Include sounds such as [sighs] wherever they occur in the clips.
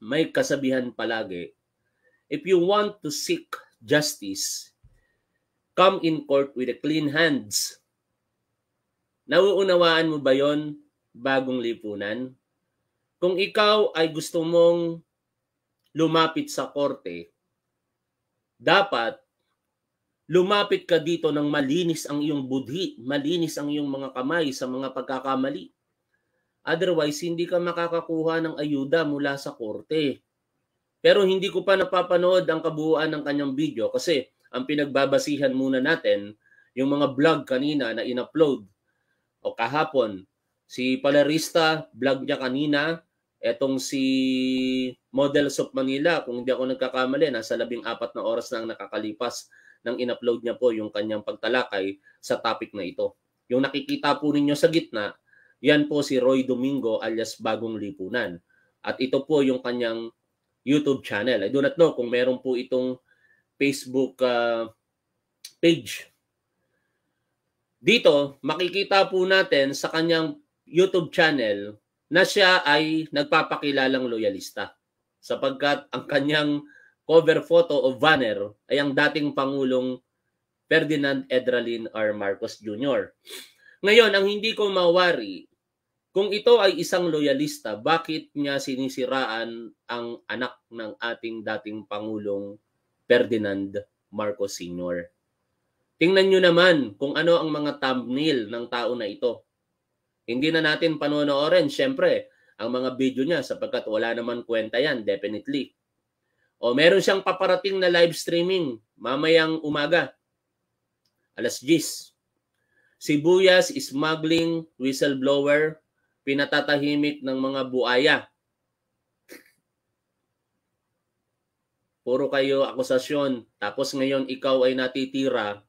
may kasabihan palagi, if you want to seek justice, come in court with a clean hands. Nauunawaan mo ba yon bagong lipunan? Kung ikaw ay gusto mong lumapit sa korte, dapat lumapit ka dito ng malinis ang iyong budhi, malinis ang iyong mga kamay sa mga pagkakamali. Otherwise, hindi ka makakakuha ng ayuda mula sa korte. Pero hindi ko pa napapanood ang kabuuan ng kanyang video kasi ang pinagbabasihan muna natin yung mga vlog kanina na in-upload o kahapon. Si Palarista, vlog niya kanina. Etong si Models of Manila, kung hindi ako nagkakamali, nasa labing apat na oras na ang nakakalipas nang in-upload niya po yung kanyang pagtalakay sa topic na ito. Yung nakikita po ninyo sa gitna, yan po si Roy Domingo alias Bagong Lipunan. At ito po yung kanyang YouTube channel. I do not know kung meron po itong Facebook uh, page. Dito, makikita po natin sa kanyang YouTube channel na siya ay nagpapakilalang loyalista sapagkat ang kanyang cover photo o banner ay ang dating Pangulong Ferdinand Edralin R. Marcos Jr. Ngayon, ang hindi ko mawari kung ito ay isang loyalista, bakit niya sinisiraan ang anak ng ating dating Pangulong Ferdinand Marcos Sr.? Tingnan nyo naman kung ano ang mga thumbnail ng tao na ito. Hindi na natin panonoorin, syempre, ang mga video niya sapagkat wala naman kwenta yan, definitely. O meron siyang paparating na live streaming mamayang umaga, alas 10. Sibuyas, smuggling, whistleblower, pinatatahimik ng mga buaya. Puro kayo akusasyon, tapos ngayon ikaw ay natitira,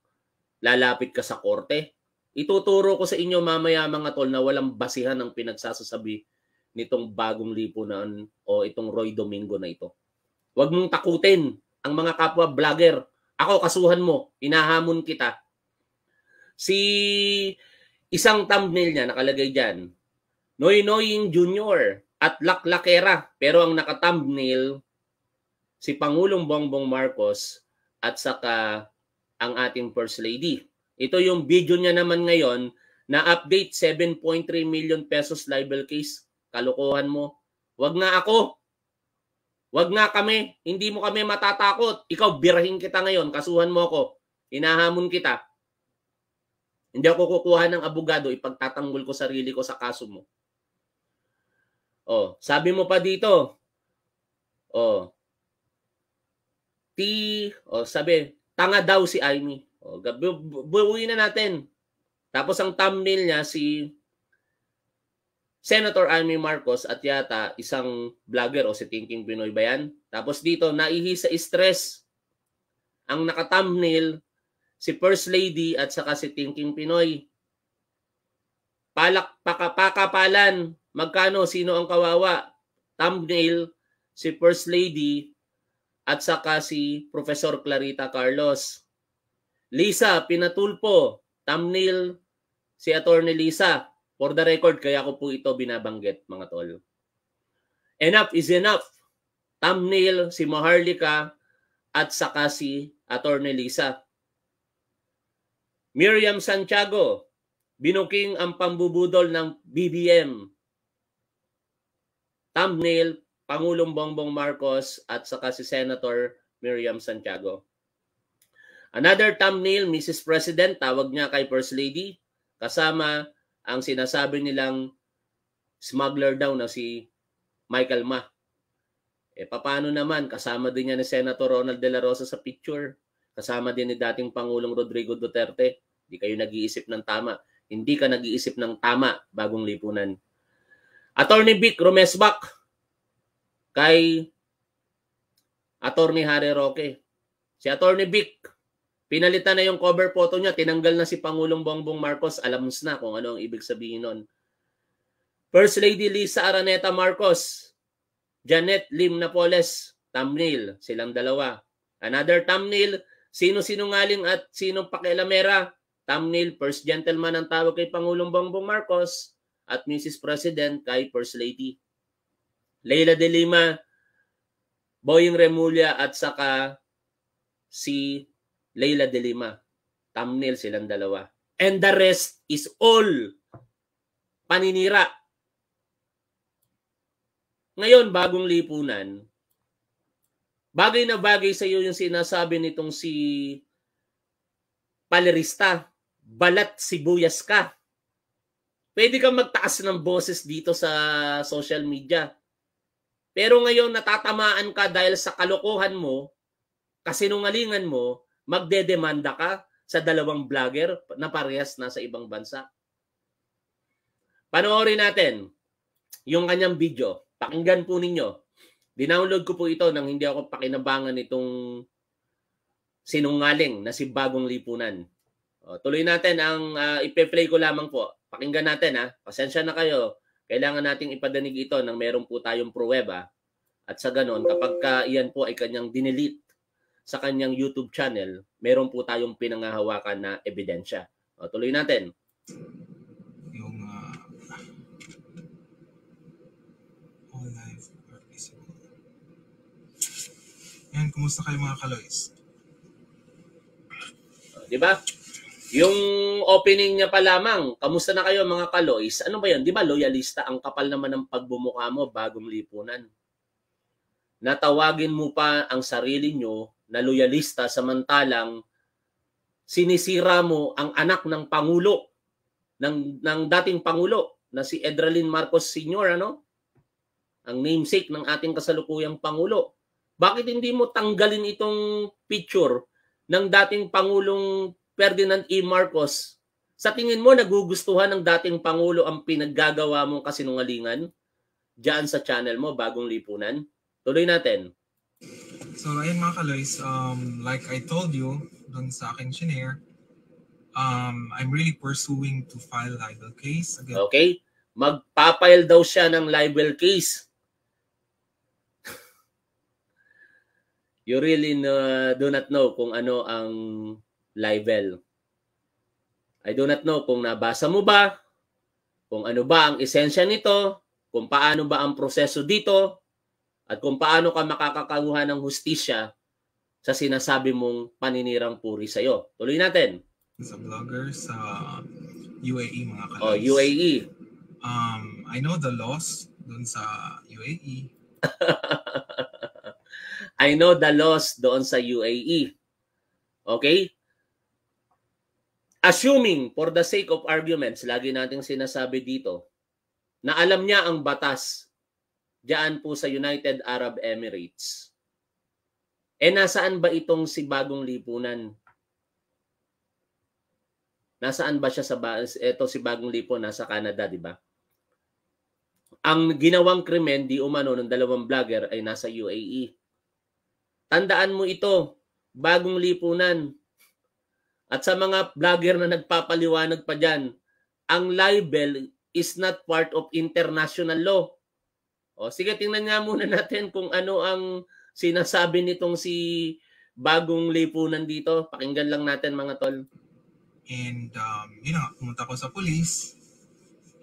lalapit ka sa korte. Ituturo ko sa inyo mamaya mga tol na walang basihan ang pinagsasasabi nitong bagong lipunan o itong Roy Domingo na ito. Huwag mong takutin ang mga kapwa vlogger. Ako kasuhan mo, inahamon kita. Si isang thumbnail niya nakalagay diyan, Noy Noying Jr. at Laklakera. Pero ang naka-thumbnail, si Pangulong Bongbong Marcos at saka ang ating First Lady. Ito yung video niya naman ngayon na update 7.3 million pesos libel case. Kalokohan mo. Wag nga ako. Wag nga kami. Hindi mo kami matatakot. Ikaw, birahin kita ngayon. Kasuhan mo ako. Hinahamon kita. Hindi ako kukuha ng abogado. Ipagtatanggol ko sarili ko sa kaso mo. Oh, sabi mo pa dito. Oh. T, oh, sabi, tanga daw si Amy. Oh, buuin na natin. Tapos ang thumbnail niya si Senator Amy Marcos at yata isang vlogger o si Thinking Pinoy ba yan? Tapos dito, naihi sa stress. Ang naka-thumbnail, si First Lady at saka si Thinking Pinoy. Palak, pakapakapalan Magkano? Sino ang kawawa? Thumbnail, si First Lady, at saka si Professor Clarita Carlos. Lisa Pinatulpo, thumbnail, si Attorney Lisa. For the record, kaya ko po ito binabanggit mga tol. Enough is enough. Thumbnail, si Maharlika, at saka si Attorney Lisa. Miriam Santiago, binuking ang pambubudol ng BBM thumbnail, Pangulong Bongbong Marcos at saka si Senator Miriam Santiago. Another thumbnail, Mrs. President, tawag niya kay First Lady, kasama ang sinasabi nilang smuggler daw na si Michael Ma. E eh, paano naman, kasama din niya ni Senator Ronald De La Rosa sa picture, kasama din ni dating Pangulong Rodrigo Duterte. Hindi kayo nag-iisip ng tama. Hindi ka nag-iisip ng tama, bagong lipunan. Attorney Vic Rumesbach kay Attorney Harry Roque. Si Attorney Vic, pinalitan na yung cover photo niya, tinanggal na si Pangulong Bongbong Marcos, alam na kung ano ang ibig sabihin nun. First Lady Lisa Araneta Marcos, Janet Lim Napoles, thumbnail, silang dalawa. Another thumbnail, sino sinungaling at sinong pakialamera, thumbnail, first gentleman ang tawag kay Pangulong Bongbong Marcos at Mrs. President kay First Lady. Leila De Lima, Boying Remulla at saka si Leila De Lima. Thumbnail silang dalawa. And the rest is all paninira. Ngayon, bagong lipunan, bagay na bagay sa iyo yung sinasabi nitong si palerista, balat sibuyas ka pwede kang magtaas ng boses dito sa social media. Pero ngayon natatamaan ka dahil sa kalokohan mo, kasinungalingan mo, magdedemanda ka sa dalawang vlogger na parehas na sa ibang bansa. Panoorin natin yung kanyang video. Pakinggan po ninyo. Dinownload ko po ito nang hindi ako pakinabangan itong sinungaling na si Bagong Lipunan. O, tuloy natin ang uh, ipe-play ko lamang po pakinggan natin ha. Pasensya na kayo. Kailangan nating ipadanig ito nang meron po tayong pruweba. At sa ganon, kapag ka iyan po ay kanyang dinelete sa kanyang YouTube channel, meron po tayong pinangahawakan na ebidensya. O, tuloy natin. Yung uh, all life are visible. Yan, kumusta kayo mga kaloys? Di ba? Yung opening niya pa lamang, kamusta na kayo mga kalois? Ano ba yun? Di ba loyalista ang kapal naman ng pagbumuka mo bagong lipunan? Natawagin mo pa ang sarili nyo na loyalista samantalang sinisira mo ang anak ng Pangulo, ng, ng dating Pangulo na si Edralin Marcos Sr., ano? Ang namesake ng ating kasalukuyang Pangulo. Bakit hindi mo tanggalin itong picture ng dating Pangulong Ferdinand E. Marcos, sa tingin mo nagugustuhan ng dating Pangulo ang pinaggagawa mong kasinungalingan diyan sa channel mo, Bagong Lipunan? Tuloy natin. So ayun mga kaloys, um, like I told you dun sa akin shinare, um, I'm really pursuing to file libel case. Again. Okay, magpapail daw siya ng libel case. [laughs] you really uh, do not know kung ano ang libel. I do not know kung nabasa mo ba, kung ano ba ang esensya nito, kung paano ba ang proseso dito, at kung paano ka makakakuha ng hustisya sa sinasabi mong paninirang puri sa iyo. Tuloy natin. As a vlogger sa UAE mga kalas. Oh, UAE. Um, e. [laughs] I know the laws doon sa UAE. I know the laws doon sa UAE. Okay? Assuming, for the sake of arguments, lagi nating sinasabi dito, na alam niya ang batas diyan po sa United Arab Emirates. E nasaan ba itong si Bagong Lipunan? Nasaan ba siya sa ito si Bagong Lipunan nasa Canada, di ba? Ang ginawang krimen di umano ng dalawang vlogger ay nasa UAE. Tandaan mo ito, Bagong Lipunan, at sa mga vlogger na nagpapaliwanag pa dyan, ang libel is not part of international law. O, sige, tingnan nga muna natin kung ano ang sinasabi nitong si bagong lipunan dito. Pakinggan lang natin mga tol. And, um, yun nga, pumunta ko sa police.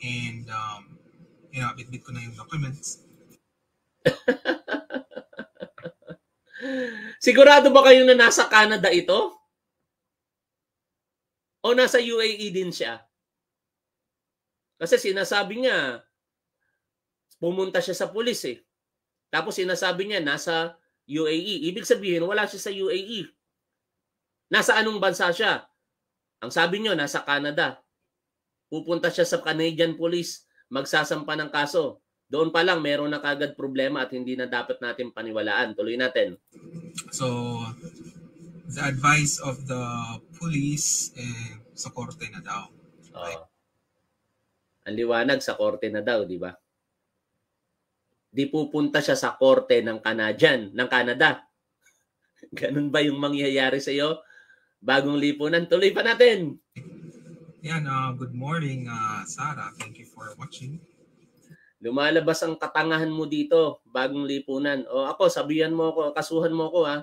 And, um, yun know, bitbit ko na yung documents. [laughs] Sigurado ba kayo na nasa Canada ito? O nasa UAE din siya? Kasi sinasabi niya, pumunta siya sa pulis eh. Tapos sinasabi niya, nasa UAE. Ibig sabihin, wala siya sa UAE. Nasa anong bansa siya? Ang sabi niyo, nasa Canada. Pupunta siya sa Canadian police, magsasampa ng kaso. Doon pa lang, meron na kagad problema at hindi na dapat natin paniwalaan. Tuloy natin. So, the advice of the police eh, sa korte na daw. Oo. Right? Ang liwanag sa korte na daw, di ba? Di pupunta siya sa korte ng Canadian, ng Canada. [laughs] Ganun ba yung mangyayari sa iyo? Bagong lipunan, tuloy pa natin. Yan, uh, good morning, uh, Sarah. Thank you for watching. Lumalabas ang katangahan mo dito, bagong lipunan. O ako, sabihan mo ako, kasuhan mo ako ha. Ah.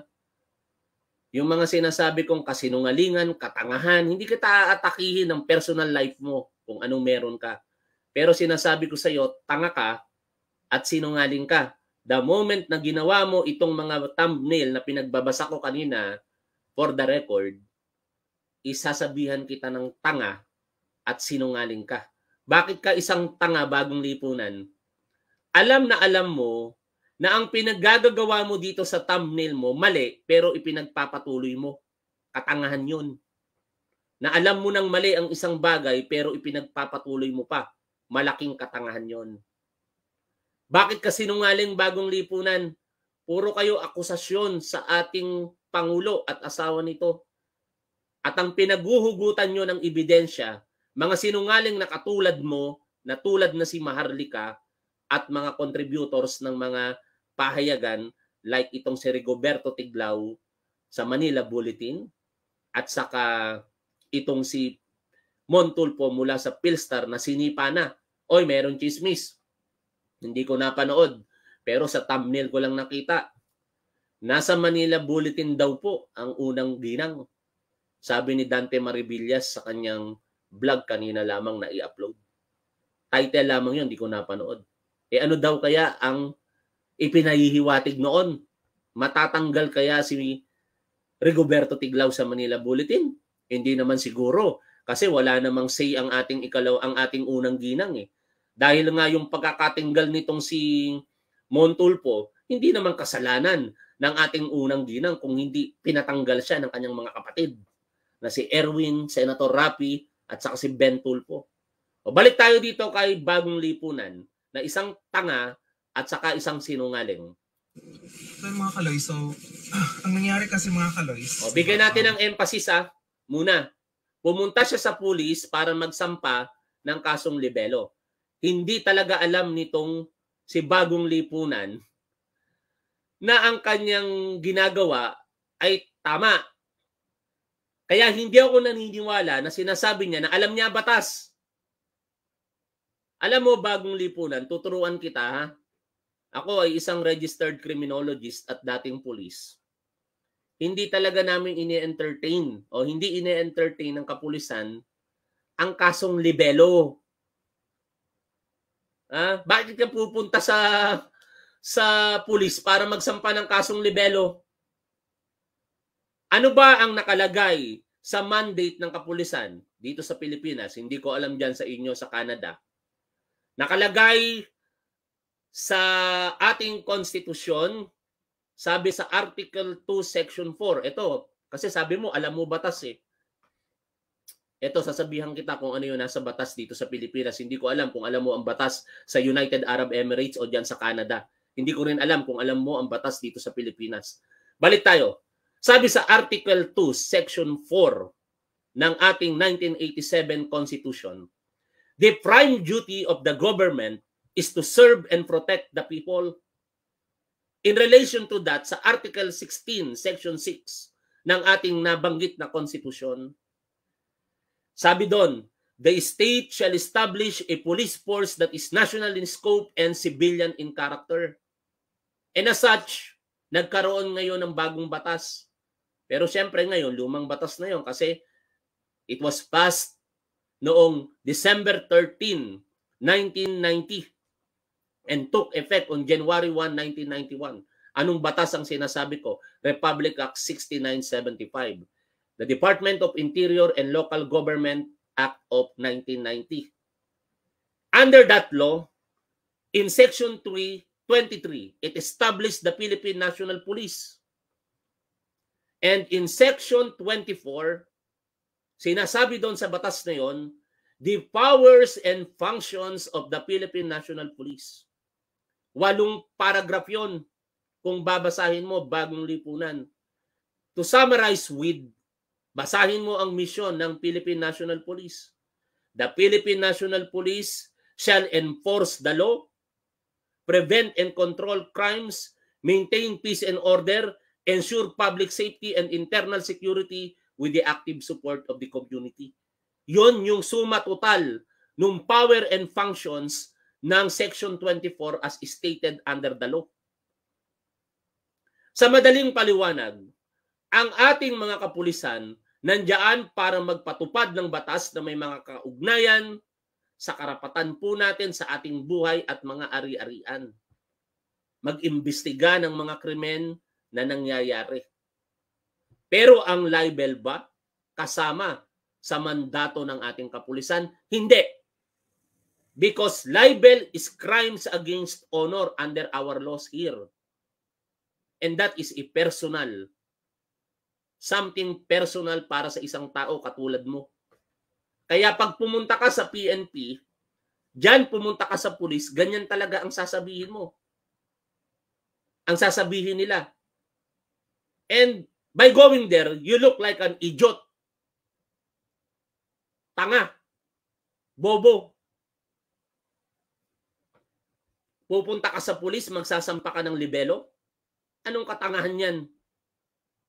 Yung mga sinasabi kong kasinungalingan, katangahan, hindi kita aatakihin ng personal life mo kung anong meron ka. Pero sinasabi ko sa iyo, tanga ka at sinungaling ka. The moment na ginawa mo itong mga thumbnail na pinagbabasa ko kanina, for the record, isasabihan kita ng tanga at sinungaling ka. Bakit ka isang tanga bagong lipunan? Alam na alam mo na ang pinaggagawa mo dito sa thumbnail mo, mali, pero ipinagpapatuloy mo. Katangahan yun. Na alam mo nang mali ang isang bagay, pero ipinagpapatuloy mo pa. Malaking katangahan yon. Bakit kasi nungaling bagong lipunan? Puro kayo akusasyon sa ating Pangulo at asawa nito. At ang pinaguhugutan nyo ng ebidensya, mga sinungaling na katulad mo, na tulad na si Maharlika, at mga contributors ng mga pahayagan like itong si Rigoberto Tiglaw sa Manila Bulletin at saka itong si Montulpo mula sa Pilstar na sinipa na. Oy, meron chismis. Hindi ko napanood. Pero sa thumbnail ko lang nakita. Nasa Manila Bulletin daw po ang unang ginang. Sabi ni Dante Maribillas sa kanyang vlog kanina lamang na i-upload. Title lamang yun, hindi ko napanood. E ano daw kaya ang ipinahihiwatig noon. Matatanggal kaya si Rigoberto Tiglaw sa Manila Bulletin? Hindi naman siguro kasi wala namang say ang ating ikalaw ang ating unang ginang eh. Dahil nga yung pagkakatinggal nitong si Montulpo, hindi naman kasalanan ng ating unang ginang kung hindi pinatanggal siya ng kanyang mga kapatid na si Erwin, Senator Rapi at saka si Ben Tulpo. O balik tayo dito kay Bagong Lipunan na isang tanga at saka isang sinungaling. So mga kaloy, so [sighs] ang nangyari kasi mga kaloy. O, bigyan natin ng emphasis ah, muna. Pumunta siya sa pulis para magsampa ng kasong libelo. Hindi talaga alam nitong si Bagong Lipunan na ang kanyang ginagawa ay tama. Kaya hindi ako naniniwala na sinasabi niya na alam niya batas. Alam mo, bagong lipunan, tuturuan kita ha. Ako ay isang registered criminologist at dating police. Hindi talaga namin ini-entertain o hindi ini-entertain ng kapulisan ang kasong libelo. Ah, bakit ka pupunta sa sa pulis para magsampa ng kasong libelo? Ano ba ang nakalagay sa mandate ng kapulisan dito sa Pilipinas? Hindi ko alam diyan sa inyo sa Canada. Nakalagay sa ating konstitusyon, sabi sa Article 2, Section 4, ito, kasi sabi mo, alam mo batas eh. Ito, sasabihan kita kung ano yung nasa batas dito sa Pilipinas. Hindi ko alam kung alam mo ang batas sa United Arab Emirates o dyan sa Canada. Hindi ko rin alam kung alam mo ang batas dito sa Pilipinas. Balik tayo. Sabi sa Article 2, Section 4 ng ating 1987 Constitution, the prime duty of the government is to serve and protect the people. In relation to that, sa Article 16, Section 6 ng ating nabanggit na konstitusyon, sabi doon, the state shall establish a police force that is national in scope and civilian in character. And as such, nagkaroon ngayon ng bagong batas. Pero siyempre ngayon, lumang batas na yon kasi it was passed noong December 13, 1990 and took effect on January 1, 1991. Anong batas ang sinasabi ko? Republic Act 6975. The Department of Interior and Local Government Act of 1990. Under that law, in Section 3, 23, it established the Philippine National Police. And in Section 24, sinasabi doon sa batas na yon, the powers and functions of the Philippine National Police. Walong paragraph yon kung babasahin mo bagong lipunan. To summarize with, basahin mo ang misyon ng Philippine National Police. The Philippine National Police shall enforce the law, prevent and control crimes, maintain peace and order, ensure public safety and internal security with the active support of the community. Yon yung suma total ng power and functions ng Section 24 as stated under the law. Sa madaling paliwanag, ang ating mga kapulisan nandiyan para magpatupad ng batas na may mga kaugnayan sa karapatan po natin sa ating buhay at mga ari-arian. Mag-imbestiga ng mga krimen na nangyayari. Pero ang libel ba kasama sa mandato ng ating kapulisan? Hindi Because libel is crimes against honor under our laws here. And that is a personal. Something personal para sa isang tao katulad mo. Kaya pag pumunta ka sa PNP, dyan pumunta ka sa pulis, ganyan talaga ang sasabihin mo. Ang sasabihin nila. And by going there, you look like an idiot. Tanga. Bobo Pupunta ka sa pulis, magsasampa ka ng libelo? Anong katangahan yan?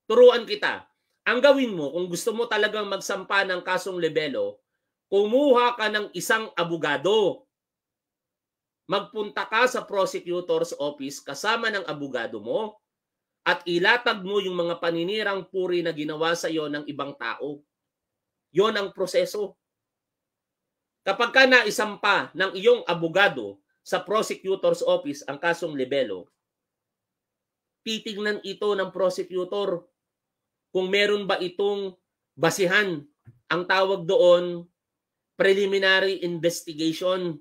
Turuan kita. Ang gawin mo, kung gusto mo talagang magsampa ng kasong libelo, kumuha ka ng isang abogado. Magpunta ka sa prosecutor's office kasama ng abogado mo at ilatag mo yung mga paninirang puri na ginawa sa iyo ng ibang tao. Yon ang proseso. Kapag ka naisampa ng iyong abogado sa prosecutor's office ang kasong libelo, titignan ito ng prosecutor kung meron ba itong basihan ang tawag doon preliminary investigation.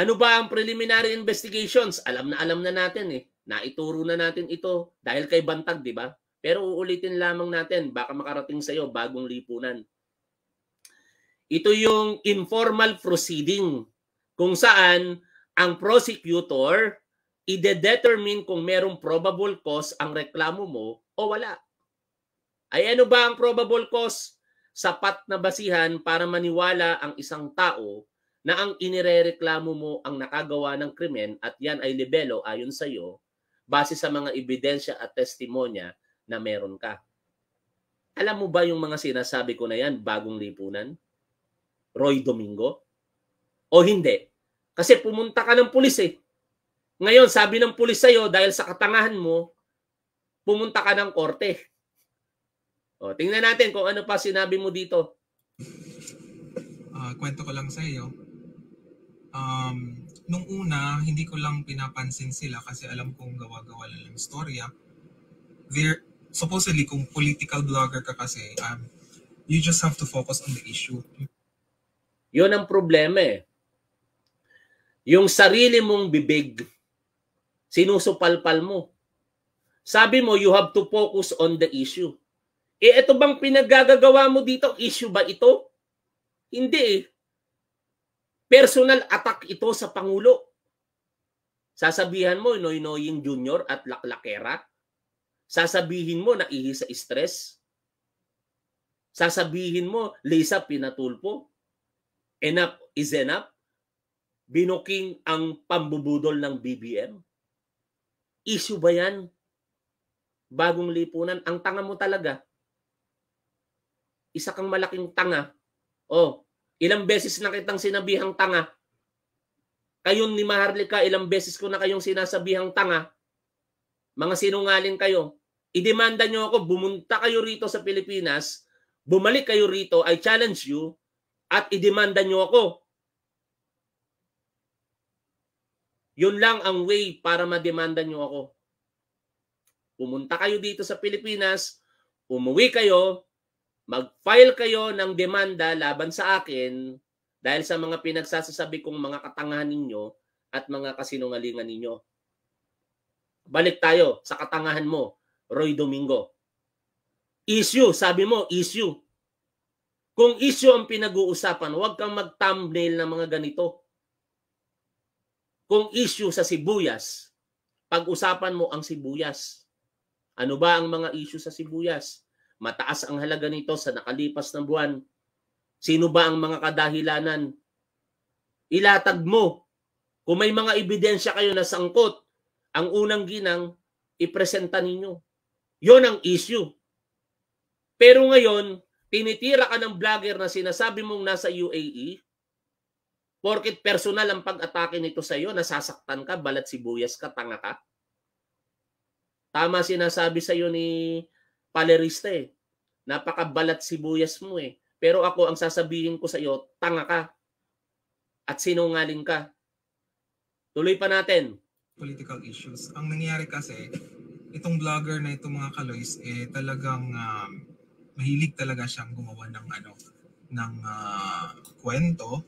Ano ba ang preliminary investigations? Alam na alam na natin eh. Naituro na natin ito dahil kay Bantag, di ba? Pero uulitin lamang natin, baka makarating sa iyo bagong lipunan. Ito yung informal proceeding kung saan ang prosecutor i determine kung merong probable cause ang reklamo mo o wala. Ay ano ba ang probable cause? Sapat na basihan para maniwala ang isang tao na ang inirereklamo mo ang nakagawa ng krimen at yan ay libelo ayon sa iyo base sa mga ebidensya at testimonya na meron ka. Alam mo ba yung mga sinasabi ko na yan bagong lipunan? Roy Domingo? O hindi? Kasi pumunta ka ng pulis eh. Ngayon, sabi ng pulis sa'yo, dahil sa katangahan mo, pumunta ka ng korte. O, tingnan natin kung ano pa sinabi mo dito. Uh, kwento ko lang sa iyo. Um, nung una, hindi ko lang pinapansin sila kasi alam kong gawa-gawa lang storya. They're, supposedly, kung political blogger ka kasi, um, you just have to focus on the issue. Yun ang problema eh. Yung sarili mong bibig, sinusupalpal mo. Sabi mo, you have to focus on the issue. Eh, ito bang pinagagagawa mo dito? Issue ba ito? Hindi eh. Personal attack ito sa Pangulo. Sasabihan mo, noy-noying junior at laklakera. Sasabihin mo, naihi sa stress. Sasabihin mo, Lisa Pinatulpo enough is enough? Binuking ang pambubudol ng BBM? Issue ba yan? Bagong lipunan? Ang tanga mo talaga. Isa kang malaking tanga. Oh, ilang beses na kitang sinabihang tanga. Kayong ni Maharlika, ilang beses ko na kayong sinasabihang tanga. Mga sinungaling kayo. Idemanda nyo ako, bumunta kayo rito sa Pilipinas, bumalik kayo rito, I challenge you, at idemanda nyo ako. Yun lang ang way para mademanda nyo ako. Pumunta kayo dito sa Pilipinas, umuwi kayo, mag-file kayo ng demanda laban sa akin dahil sa mga pinagsasasabi kong mga katangahan ninyo at mga kasinungalingan ninyo. Balik tayo sa katangahan mo, Roy Domingo. Issue, sabi mo, issue. Kung issue ang pinag-uusapan, huwag kang mag-thumbnail ng mga ganito. Kung issue sa sibuyas, pag-usapan mo ang sibuyas. Ano ba ang mga issue sa sibuyas? Mataas ang halaga nito sa nakalipas na buwan. Sino ba ang mga kadahilanan? Ilatag mo. Kung may mga ebidensya kayo na sangkot, ang unang ginang, ipresenta ninyo. Yon ang issue. Pero ngayon, tinitira ka ng vlogger na sinasabi mong nasa UAE, porkit personal ang pag-atake nito sa iyo, nasasaktan ka, balat sibuyas ka, tanga ka. Tama sinasabi sa iyo ni Palerista eh. Napakabalat sibuyas mo eh. Pero ako ang sasabihin ko sa iyo, tanga ka. At sinungaling ka. Tuloy pa natin. Political issues. Ang nangyari kasi, itong vlogger na itong mga kaloys, eh talagang um, mahilig talaga siyang gumawa ng ano ng uh, kwento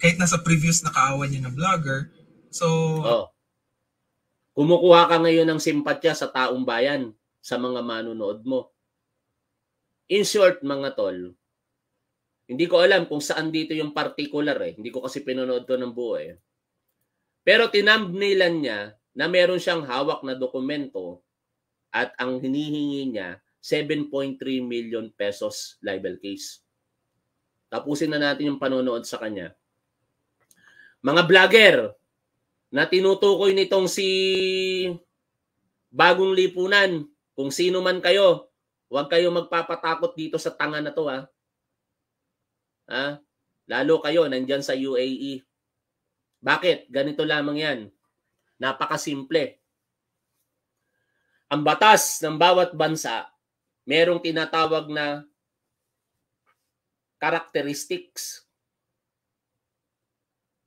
kahit nasa previous na nakaawa niya na vlogger. So oh. Kumukuha ka ngayon ng simpatya sa taong bayan sa mga manunood mo. In short mga tol, hindi ko alam kung saan dito yung particular eh. Hindi ko kasi pinunood to ng buo eh. Pero tinumbnailan niya na meron siyang hawak na dokumento at ang hinihingi niya 7.3 million pesos libel case. Tapusin na natin yung panonood sa kanya. Mga vlogger na tinutukoy nitong si Bagong Lipunan, kung sino man kayo, huwag kayo magpapatakot dito sa tanga na to ha. Ha? Lalo kayo, nandyan sa UAE. Bakit? Ganito lamang yan. Napakasimple. Ang batas ng bawat bansa merong tinatawag na characteristics.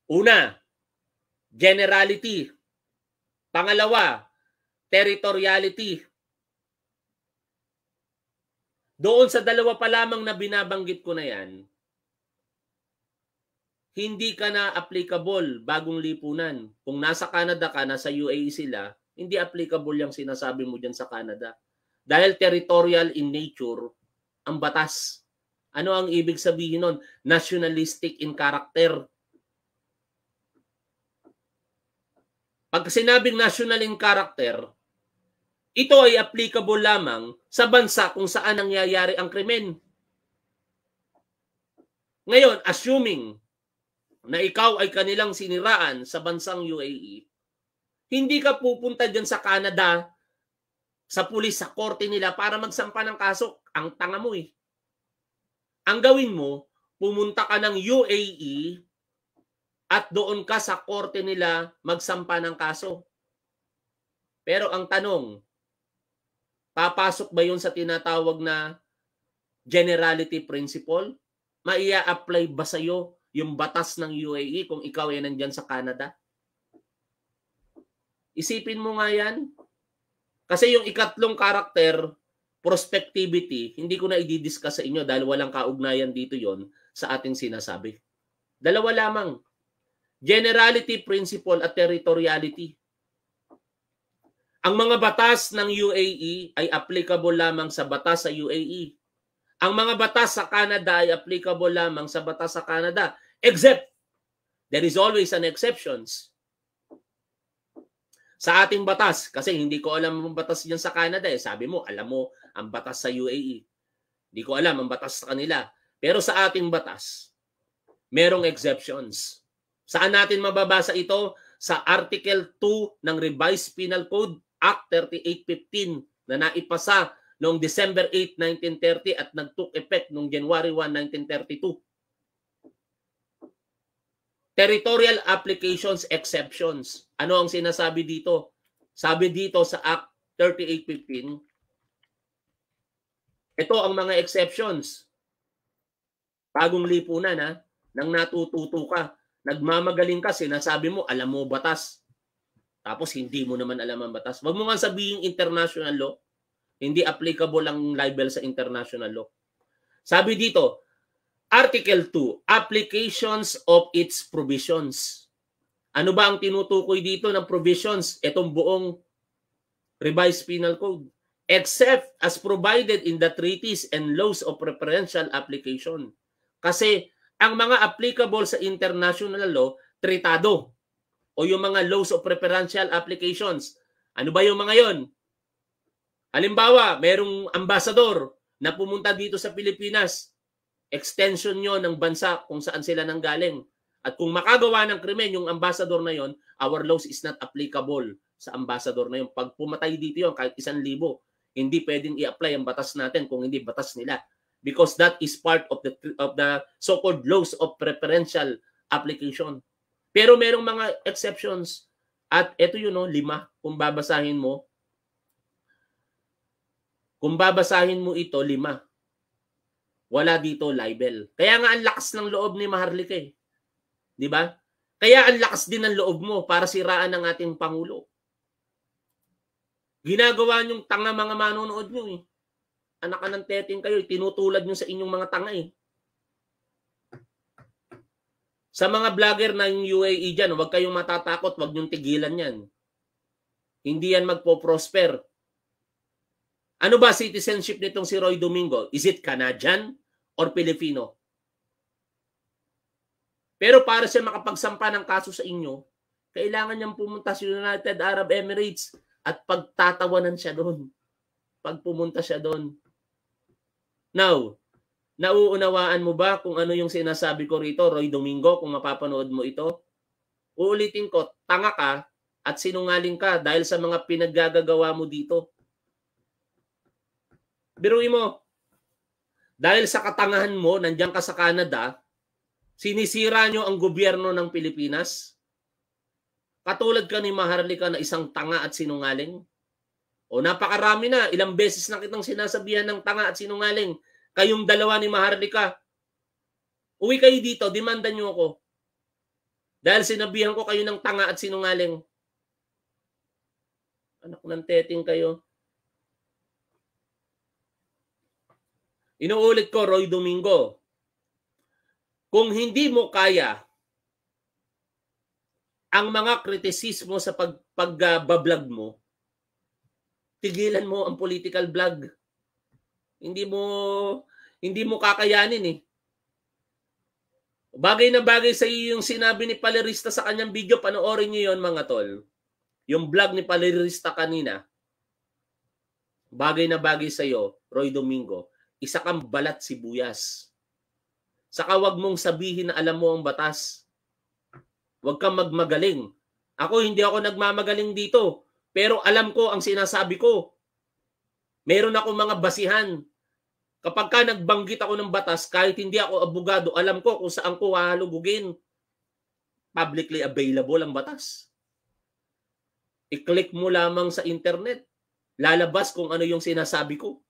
Una, generality. Pangalawa, territoriality. Doon sa dalawa pa lamang na binabanggit ko na yan, hindi ka na applicable bagong lipunan. Kung nasa Canada ka, nasa UAE sila, hindi applicable yung sinasabi mo dyan sa Canada. Dahil territorial in nature, ang batas. Ano ang ibig sabihin nun? Nationalistic in character. Pag sinabing national in character, ito ay applicable lamang sa bansa kung saan nangyayari ang krimen. Ngayon, assuming na ikaw ay kanilang siniraan sa bansang UAE, hindi ka pupunta dyan sa Canada sa pulis, sa korte nila para magsampa ng kaso. Ang tanga mo eh. Ang gawin mo, pumunta ka ng UAE at doon ka sa korte nila magsampa ng kaso. Pero ang tanong, papasok ba yun sa tinatawag na generality principle? Maia-apply ba sa'yo yung batas ng UAE kung ikaw ay nandyan sa Canada? Isipin mo nga yan, kasi yung ikatlong character, prospectivity, hindi ko na i-discuss sa inyo dahil walang kaugnayan dito yon sa ating sinasabi. Dalawa lamang. Generality principle at territoriality. Ang mga batas ng UAE ay applicable lamang sa batas sa UAE. Ang mga batas sa Canada ay applicable lamang sa batas sa Canada. Except, there is always an exceptions sa ating batas. Kasi hindi ko alam ang batas diyan sa Canada. Eh. Sabi mo, alam mo ang batas sa UAE. Hindi ko alam ang batas sa kanila. Pero sa ating batas, merong exceptions. Saan natin mababasa ito? Sa Article 2 ng Revised Penal Code Act 3815 na naipasa noong December 8, 1930 at nagtook effect noong January 1, 1932. Territorial Applications Exceptions. Ano ang sinasabi dito? Sabi dito sa Act 3815, ito ang mga exceptions. Bagong lipunan ha, nang natututo ka, nagmamagaling ka, sinasabi mo, alam mo batas. Tapos hindi mo naman alam ang batas. Huwag mo nga sabihin international law. Hindi applicable ang libel sa international law. Sabi dito, Article 2, applications of its provisions. Ano ba ang tinutukoy dito ng provisions? Itong buong revised penal code. Except as provided in the treaties and laws of preferential application. Kasi ang mga applicable sa international law, tritado. O yung mga laws of preferential applications. Ano ba yung mga yon? Halimbawa, merong ambasador na pumunta dito sa Pilipinas extension yon ng bansa kung saan sila nanggaling. At kung makagawa ng krimen yung ambassador na yon, our laws is not applicable sa ambassador na yon. Pag pumatay dito yon, kahit isang libo, hindi pwedeng i-apply ang batas natin kung hindi batas nila. Because that is part of the, of the so-called laws of preferential application. Pero merong mga exceptions. At ito yun, no, lima, kung babasahin mo. Kung babasahin mo ito, lima wala dito libel. Kaya nga ang lakas ng loob ni Maharlika eh. 'Di ba? Kaya ang lakas din ng loob mo para siraan ang ating pangulo. Ginagawa niyong tanga mga manonood niyo eh. Anak ka ng teting kayo, tinutulad niyo sa inyong mga tanga eh. Sa mga vlogger ng UAE diyan, huwag kayong matatakot, huwag niyo tigilan yan. Hindi yan magpo-prosper. Ano ba citizenship nitong si Roy Domingo? Is it Canadian? or Pilipino. Pero para siya makapagsampa ng kaso sa inyo, kailangan niyang pumunta sa United Arab Emirates at pagtatawanan siya doon. Pag pumunta siya doon. Now, nauunawaan mo ba kung ano yung sinasabi ko rito, Roy Domingo, kung mapapanood mo ito? Uulitin ko, tanga ka at sinungaling ka dahil sa mga pinaggagawa mo dito. Biruin mo, dahil sa katangahan mo, nandiyan ka sa Canada, sinisira nyo ang gobyerno ng Pilipinas. Katulad ka ni Maharlika na isang tanga at sinungaling. O napakarami na, ilang beses na kitang sinasabihan ng tanga at sinungaling. Kayong dalawa ni Maharlika. Uwi kayo dito, demandan nyo ako. Dahil sinabihan ko kayo ng tanga at sinungaling. Anak ng teting kayo. Inuulit ko, Roy Domingo, kung hindi mo kaya ang mga kritisismo sa pag, pagbablog mo, tigilan mo ang political vlog. Hindi mo hindi mo kakayanin eh. Bagay na bagay sa iyo yung sinabi ni Palerista sa kanyang video, panoorin niyo yon mga tol. Yung vlog ni Palerista kanina. Bagay na bagay sa iyo, Roy Domingo isa kang balat sibuyas. Saka wag mong sabihin na alam mo ang batas. Huwag kang magmagaling. Ako hindi ako nagmamagaling dito, pero alam ko ang sinasabi ko. Meron ako mga basihan. Kapag ka nagbanggit ako ng batas, kahit hindi ako abogado, alam ko kung saan ko hahalugugin. Publicly available ang batas. I-click mo lamang sa internet. Lalabas kung ano yung sinasabi ko.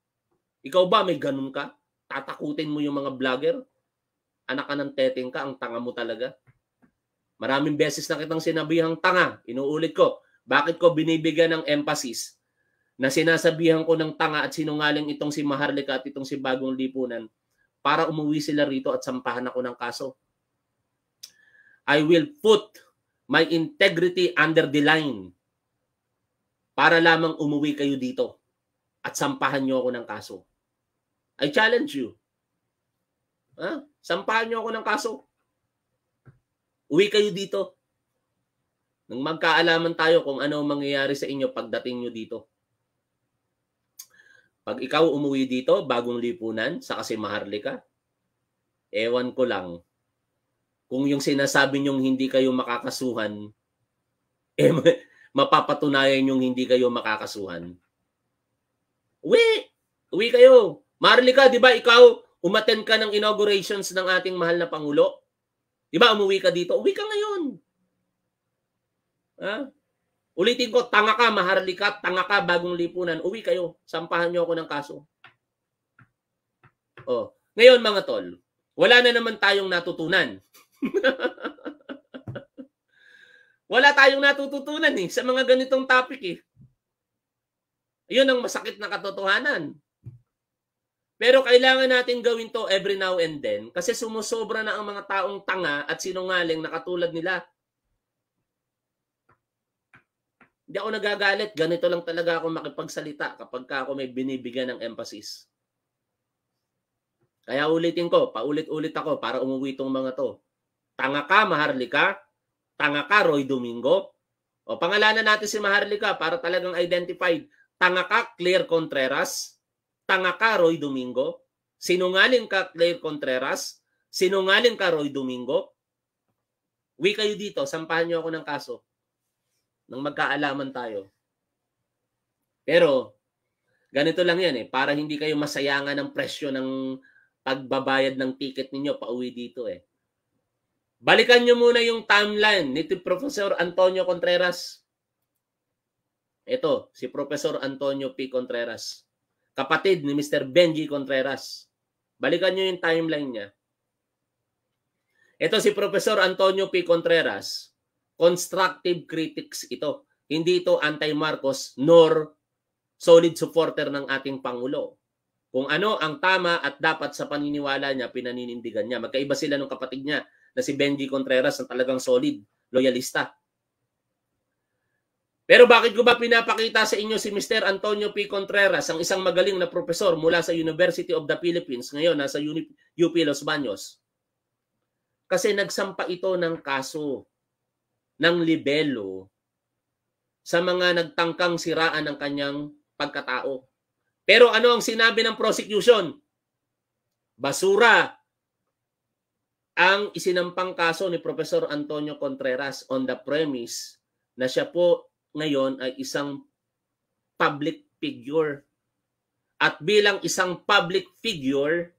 Ikaw ba may ganun ka? Tatakutin mo yung mga vlogger? Anak ka ng teteng ka, ang tanga mo talaga. Maraming beses na kitang sinabihang tanga. Inuulit ko, bakit ko binibigyan ng emphasis na sinasabihan ko ng tanga at sinungaling itong si Maharlika at itong si Bagong Lipunan para umuwi sila rito at sampahan ako ng kaso. I will put my integrity under the line para lamang umuwi kayo dito at sampahan niyo ako ng kaso. I challenge you. Ha? Sampahan niyo ako ng kaso. Uwi kayo dito. Nang magkaalaman tayo kung ano mangyayari sa inyo pagdating niyo dito. Pag ikaw umuwi dito, bagong lipunan, sa kasi maharlika, ewan ko lang kung yung sinasabi nyong hindi kayo makakasuhan, eh, mapapatunayan yung hindi kayo makakasuhan. Uwi! Uwi kayo! Marlica, di ba ikaw, umaten ka ng inaugurations ng ating mahal na Pangulo? Di ba, umuwi ka dito? Uwi ka ngayon. Ha? Ulitin ko, tanga ka, Maharlika, tanga ka, bagong lipunan. Uwi kayo. Sampahan niyo ako ng kaso. Oh. Ngayon mga tol, wala na naman tayong natutunan. [laughs] wala tayong natututunan eh sa mga ganitong topic eh. Yun ang masakit na katotohanan. Pero kailangan natin gawin to every now and then kasi sumusobra na ang mga taong tanga at sinungaling na katulad nila. Hindi ako nagagalit. Ganito lang talaga ako makipagsalita kapag ako may binibigyan ng emphasis. Kaya ulitin ko, paulit-ulit ako para umuwi itong mga to. Tanga ka, Maharlika. Tanga ka, Roy Domingo. O pangalanan natin si Maharlika para talagang identified. Tanga ka, Claire Contreras tanga ka Roy Domingo, sinungaling ka Claire Contreras, sinungaling ka Roy Domingo, uwi kayo dito, sampahan niyo ako ng kaso nang magkaalaman tayo. Pero ganito lang yan eh, para hindi kayo masayangan ng presyo ng pagbabayad ng ticket ninyo pa uwi dito eh. Balikan nyo muna yung timeline ni Professor Antonio Contreras. Ito, si Professor Antonio P. Contreras kapatid ni Mr. Benji Contreras. Balikan nyo yung timeline niya. Ito si Professor Antonio P. Contreras, constructive critics ito. Hindi ito anti-Marcos nor solid supporter ng ating Pangulo. Kung ano ang tama at dapat sa paniniwala niya, pinaninindigan niya. Magkaiba sila ng kapatid niya na si Benji Contreras na talagang solid, loyalista. Pero bakit ko ba pinapakita sa inyo si Mr. Antonio P. Contreras, ang isang magaling na profesor mula sa University of the Philippines, ngayon nasa UP Los Baños? Kasi nagsampa ito ng kaso ng libelo sa mga nagtangkang siraan ng kanyang pagkatao. Pero ano ang sinabi ng prosecution? Basura ang isinampang kaso ni Professor Antonio Contreras on the premise na siya po ngayon ay isang public figure. At bilang isang public figure,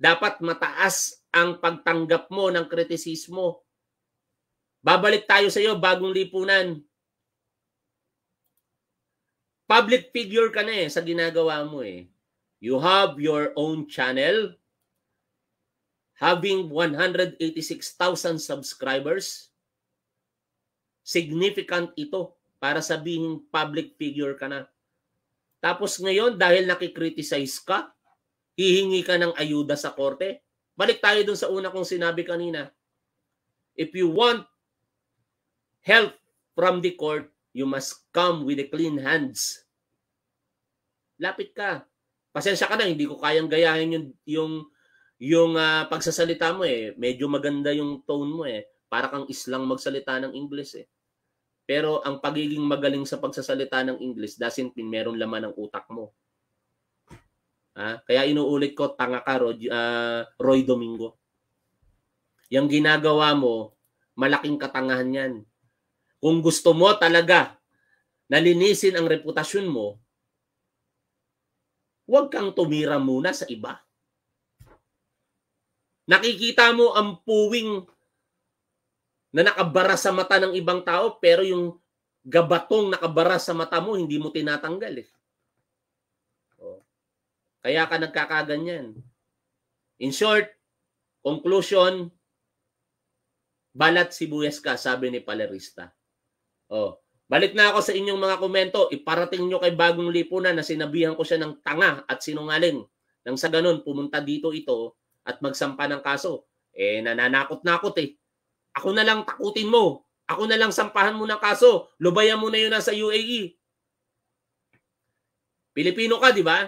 dapat mataas ang pagtanggap mo ng kritisismo. Babalik tayo sa iyo bagong lipunan. Public figure ka na eh sa ginagawa mo eh. You have your own channel having 186,000 subscribers. Significant ito para sabihin public figure ka na. Tapos ngayon, dahil nakikriticize ka, hihingi ka ng ayuda sa korte. Balik tayo dun sa una kong sinabi kanina. If you want help from the court, you must come with a clean hands. Lapit ka. Pasensya ka na, hindi ko kayang gayahin yung, yung, yung uh, pagsasalita mo eh. Medyo maganda yung tone mo eh. Para kang islang magsalita ng English eh. Pero ang pagiging magaling sa pagsasalita ng English doesn't mean meron laman ng utak mo. Ha? Kaya inuulit ko, tanga ka, Roy, uh, ah, Roy Domingo. Yung ginagawa mo, malaking katangahan yan. Kung gusto mo talaga nalinisin ang reputasyon mo, huwag kang tumira muna sa iba. Nakikita mo ang puwing na nakabara sa mata ng ibang tao pero yung gabatong nakabara sa mata mo hindi mo tinatanggal eh. O, oh. kaya ka nagkakaganyan. In short, conclusion, balat sibuyas ka, sabi ni Palerista. Oh, balik na ako sa inyong mga komento. Iparating nyo kay bagong lipunan na sinabihan ko siya ng tanga at sinungaling. Nang sa ganun, pumunta dito ito at magsampa ng kaso. Eh, nananakot-nakot eh. Ako na lang takutin mo. Ako na lang sampahan mo ng kaso. Lubayan mo na yun nasa UAE. Pilipino ka, di ba?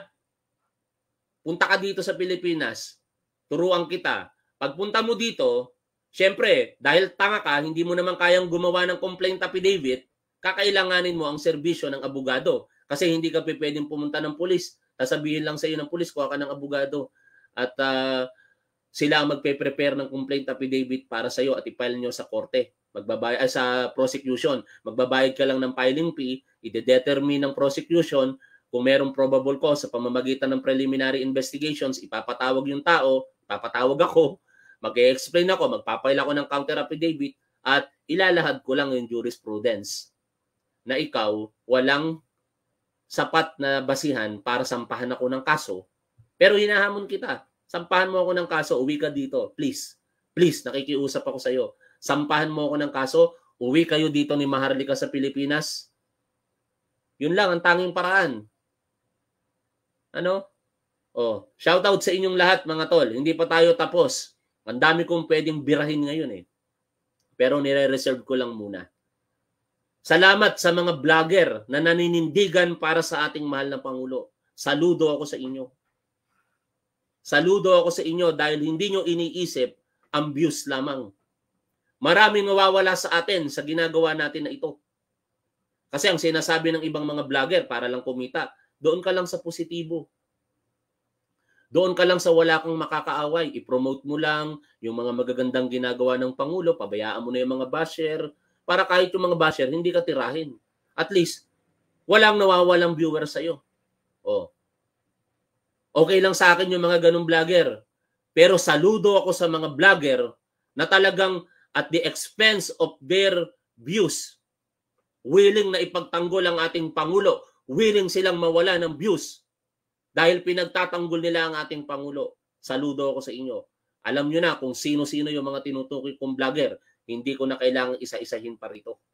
Punta ka dito sa Pilipinas. Turuan kita. Pagpunta mo dito, syempre, dahil tanga ka, hindi mo naman kayang gumawa ng complaint affidavit, kakailanganin mo ang serbisyo ng abogado. Kasi hindi ka pwedeng pumunta ng pulis. Sasabihin lang sa iyo ng pulis, kuha ka ng abogado. At uh, sila ang magpe-prepare ng complaint affidavit para sa iyo at i-file niyo sa korte. Magbabayad ah, sa prosecution, magbabayad ka lang ng filing fee, i determine ng prosecution kung merong probable cause sa pamamagitan ng preliminary investigations, ipapatawag yung tao, ipapatawag ako, mag-explain ako, magpapail ako ng counter affidavit at ilalahad ko lang yung jurisprudence na ikaw walang sapat na basihan para sampahan ako ng kaso pero hinahamon kita Sampahan mo ako ng kaso, uwi ka dito. Please. Please, nakikiusap ako sa iyo. Sampahan mo ako ng kaso, uwi kayo dito ni Maharlika sa Pilipinas. Yun lang ang tanging paraan. Ano? Oh, shout out sa inyong lahat mga tol. Hindi pa tayo tapos. Ang dami kong pwedeng birahin ngayon eh. Pero nire-reserve ko lang muna. Salamat sa mga vlogger na naninindigan para sa ating mahal na Pangulo. Saludo ako sa inyo. Saludo ako sa inyo dahil hindi nyo iniisip ang views lamang. Maraming nawawala sa atin sa ginagawa natin na ito. Kasi ang sinasabi ng ibang mga vlogger para lang kumita, doon ka lang sa positibo. Doon ka lang sa wala kang makakaaway. I-promote mo lang yung mga magagandang ginagawa ng Pangulo. Pabayaan mo na yung mga basher. Para kahit yung mga basher, hindi ka tirahin. At least, walang nawawalang viewer sa'yo. O, oh, Okay lang sa akin yung mga ganong vlogger. Pero saludo ako sa mga vlogger na talagang at the expense of their views, willing na ipagtanggol ang ating Pangulo, willing silang mawala ng views dahil pinagtatanggol nila ang ating Pangulo. Saludo ako sa inyo. Alam nyo na kung sino-sino yung mga tinutukoy kong vlogger. Hindi ko na kailangang isa-isahin pa rito.